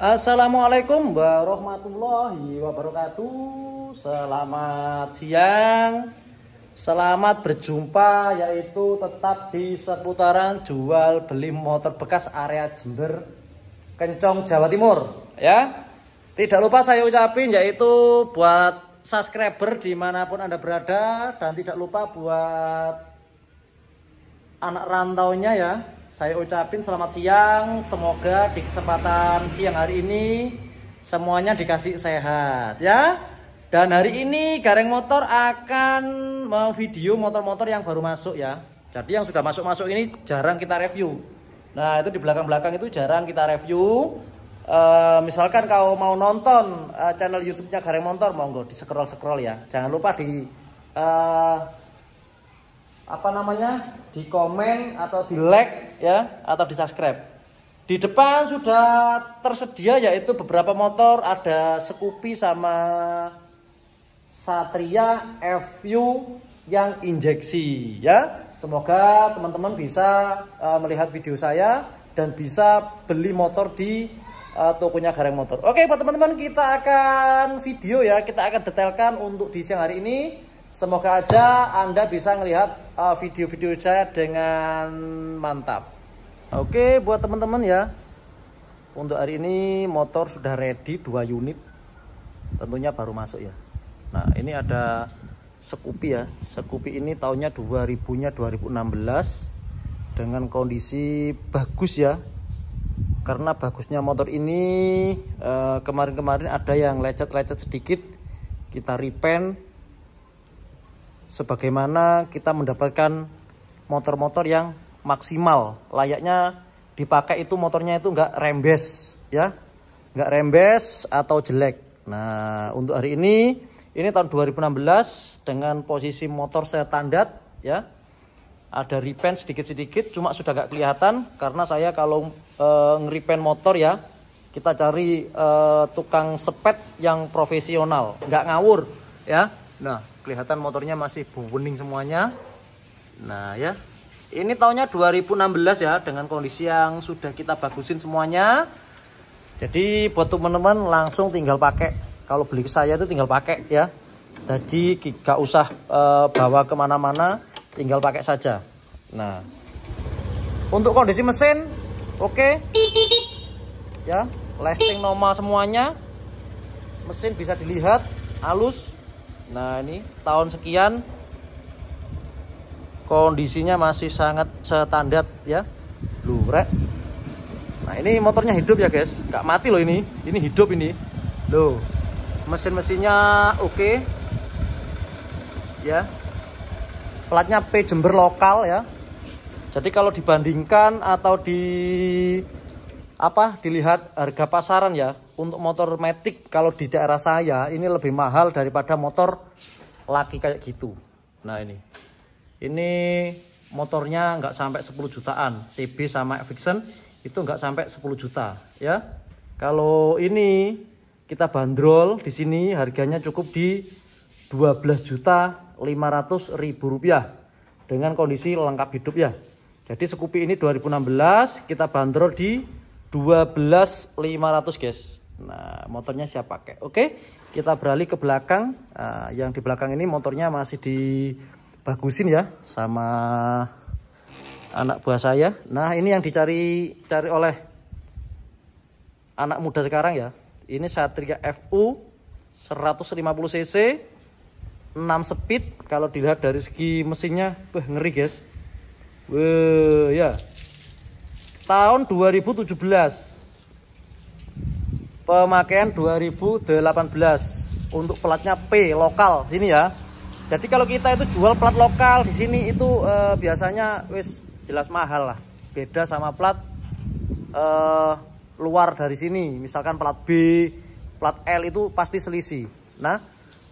Assalamualaikum warahmatullahi wabarakatuh. Selamat siang. Selamat berjumpa yaitu tetap di seputaran jual beli motor bekas area Jember Kencong Jawa Timur ya. Tidak lupa saya ucapin yaitu buat subscriber dimanapun Anda berada dan tidak lupa buat anak rantaunya ya saya ucapin selamat siang. Semoga di kesempatan siang hari ini semuanya dikasih sehat ya. Dan hari ini Gareng Motor akan memvideo motor-motor yang baru masuk ya. Jadi yang sudah masuk-masuk ini jarang kita review. Nah itu di belakang-belakang itu jarang kita review. Uh, misalkan kalau mau nonton uh, channel YouTube-nya Gareng Motor, monggo di scroll-scroll ya. Jangan lupa di uh, apa namanya di komen atau di like ya atau di subscribe di depan sudah tersedia yaitu beberapa motor ada Scoopy sama Satria FU yang injeksi ya. Semoga teman-teman bisa uh, melihat video saya dan bisa beli motor di uh, tokonya Gareng Motor. Oke, buat teman-teman kita akan video ya, kita akan detailkan untuk di siang hari ini Semoga aja Anda bisa melihat uh, video-video saya dengan mantap. Oke, buat teman-teman ya. Untuk hari ini motor sudah ready 2 unit. Tentunya baru masuk ya. Nah, ini ada Scoopy ya. Scoopy ini tahunnya 2000-nya 2016 dengan kondisi bagus ya. Karena bagusnya motor ini uh, kemarin-kemarin ada yang lecet-lecet sedikit kita repaint sebagaimana kita mendapatkan motor-motor yang maksimal layaknya dipakai itu motornya itu enggak rembes ya enggak rembes atau jelek nah untuk hari ini ini tahun 2016 dengan posisi motor saya tandat ya ada repaint sedikit-sedikit cuma sudah enggak kelihatan karena saya kalau e, eh, ngeripen motor ya kita cari e, tukang sepet yang profesional enggak ngawur ya Nah, kelihatan motornya masih booming semuanya. Nah, ya. Ini tahunnya 2016 ya dengan kondisi yang sudah kita bagusin semuanya. Jadi buat teman-teman langsung tinggal pakai. Kalau beli ke saya itu tinggal pakai ya. Jadi gak usah e, bawa kemana-mana, tinggal pakai saja. Nah, untuk kondisi mesin, oke. Okay. Ya, lasting normal semuanya. Mesin bisa dilihat, halus, Nah ini tahun sekian kondisinya masih sangat standar ya lurek. Nah ini motornya hidup ya guys, nggak mati loh ini, ini hidup ini. Loh mesin-mesinnya oke ya. Platnya P Jember lokal ya. Jadi kalau dibandingkan atau di apa dilihat harga pasaran ya untuk motor metik kalau di daerah saya ini lebih mahal daripada motor laki kayak gitu. Nah ini, ini motornya nggak sampai 10 jutaan, CB sama Fiction itu nggak sampai 10 juta ya. Kalau ini kita bandrol di sini harganya cukup di 12 juta 500 ribu rupiah dengan kondisi lengkap hidup ya. Jadi Scoopy ini 2016 kita bandrol di 12.500 guys. Nah, motornya siap pakai. Oke, kita beralih ke belakang. Nah, yang di belakang ini motornya masih dibagusin ya sama anak buah saya. Nah, ini yang dicari cari oleh anak muda sekarang ya. Ini Satria FU 150 cc 6 speed. Kalau dilihat dari segi mesinnya, wah ngeri guys. Wah, ya. Tahun 2017 pemakaian 2018 untuk platnya P lokal sini ya jadi kalau kita itu jual plat lokal di sini itu eh, biasanya wis jelas mahal lah beda sama plat eh, luar dari sini misalkan plat B plat L itu pasti selisih nah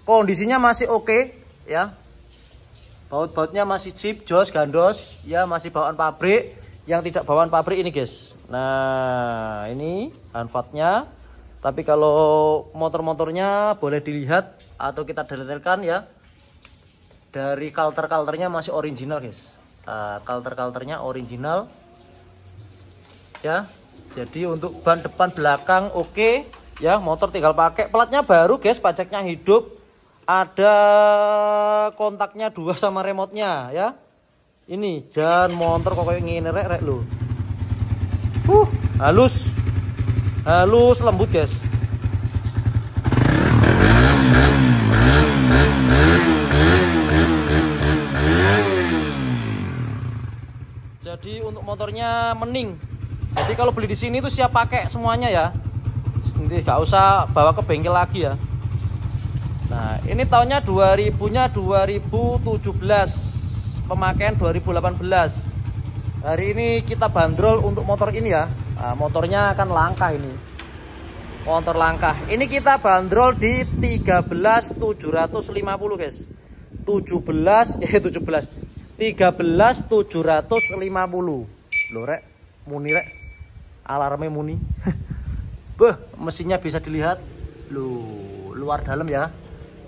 kondisinya masih oke okay, ya baut-bautnya masih chip jos gandos ya masih bawaan pabrik yang tidak bawaan pabrik ini guys nah ini hanfatnya tapi kalau motor-motornya boleh dilihat atau kita detailkan ya dari kalter-kalternya masih original guys kalter-kalternya ah, original ya jadi untuk ban depan belakang oke okay. ya motor tinggal pakai platnya baru guys pajaknya hidup ada kontaknya dua sama remotenya ya ini jangan motor kok kayak ngene rek rek lo uh halus halus eh, lembut guys jadi untuk motornya mening jadi kalau beli di sini itu siap pakai semuanya ya nanti gak usah bawa ke bengkel lagi ya nah ini tahunnya 2000 nya 2017 pemakaian 2018 hari ini kita bandrol untuk motor ini ya Nah, motornya akan langka ini. Motor langka. Ini kita bandrol di 13.750, guys. 17 eh 17. 13.750. Loh, Rek. Muni, Rek. Alarmnya muni. Beh, mesinnya bisa dilihat. Loh, luar dalam ya.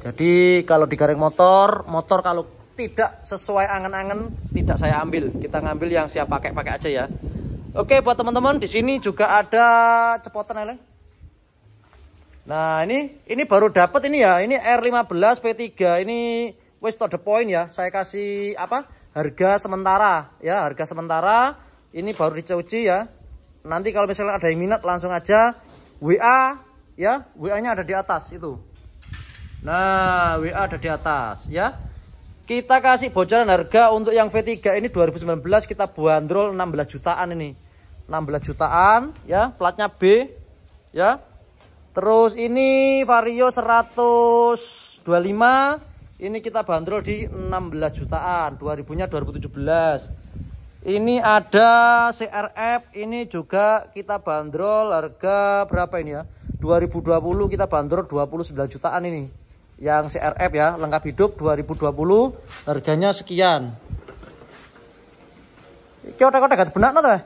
Jadi kalau digareng motor, motor kalau tidak sesuai angan-angan tidak saya ambil. Kita ngambil yang siap pakai-pakai aja ya. Oke, buat teman-teman di sini juga ada cepotan ya. Nah, ini ini baru dapat ini ya. Ini R15 P3. Ini wis to the point ya. Saya kasih apa? Harga sementara ya, harga sementara. Ini baru dicuci ya. Nanti kalau misalnya ada yang minat langsung aja WA ya. WA-nya ada di atas itu. Nah, WA ada di atas ya. Kita kasih bocoran harga untuk yang V3 ini 2019 kita bandrol 16 jutaan ini. 16 jutaan ya, platnya B ya. Terus ini Vario 125 ini kita bandrol di 16 jutaan, 2000-nya 2017. Ini ada CRF ini juga kita bandrol harga berapa ini ya? 2020 kita bandrol 29 jutaan ini yang CRF ya, lengkap hidup 2020, harganya sekian. Iki otak-otak gak benak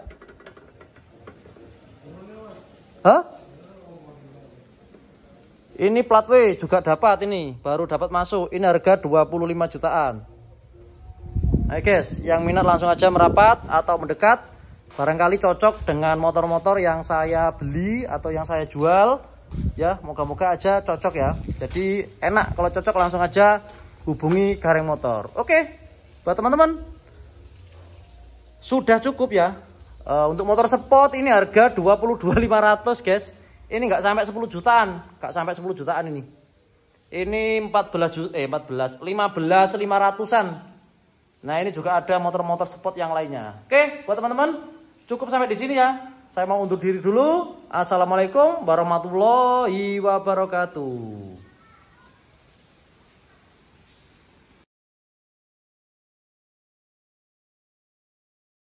Hah? Ini plat W juga dapat ini, baru dapat masuk. Ini harga 25 jutaan. Oke guys, yang minat langsung aja merapat atau mendekat. Barangkali cocok dengan motor-motor yang saya beli atau yang saya jual ya moga-moga aja cocok ya jadi enak kalau cocok langsung aja hubungi Gareng Motor oke buat teman-teman sudah cukup ya uh, untuk motor sport ini harga 22.500 guys ini nggak sampai 10 jutaan nggak sampai 10 jutaan ini ini 14 juta, eh 14 15 500-an nah ini juga ada motor-motor sport yang lainnya oke buat teman-teman cukup sampai di sini ya saya mau undur diri dulu. Assalamualaikum warahmatullahi wabarakatuh.